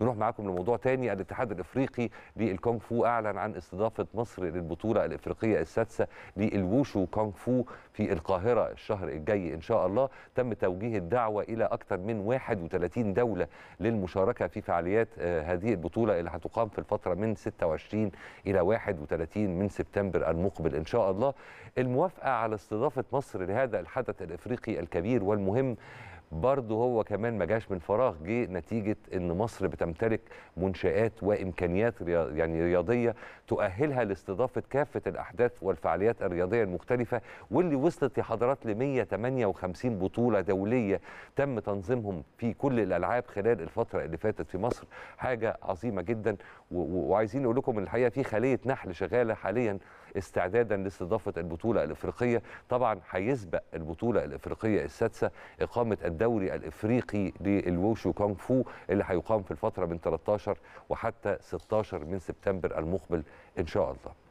نروح معاكم لموضوع تاني الاتحاد الافريقي للكونغ فو اعلن عن استضافه مصر للبطوله الافريقيه السادسه للووشو كونغ فو في القاهره الشهر الجاي ان شاء الله تم توجيه الدعوه الى اكثر من 31 دوله للمشاركه في فعاليات آه، هذه البطوله اللي هتقام في الفتره من 26 الى 31 من سبتمبر المقبل ان شاء الله الموافقه على استضافه مصر لهذا الحدث الافريقي الكبير والمهم برضه هو كمان ما جاش من فراغ جه نتيجه ان مصر بتمتلك منشآت وامكانيات يعني رياضيه تؤهلها لاستضافه كافه الاحداث والفعاليات الرياضيه المختلفه واللي وصلت يا حضرات ل 158 بطوله دوليه تم تنظيمهم في كل الالعاب خلال الفتره اللي فاتت في مصر حاجه عظيمه جدا وعايزين نقول لكم الحقيقه في خليه نحل شغاله حاليا استعدادا لاستضافه البطوله الافريقيه طبعا هيسبق البطوله الافريقيه السادسه اقامه الدوري الافريقي للوشو كونغ فو اللي هيقام في الفتره من 13 وحتى 16 من سبتمبر المقبل ان شاء الله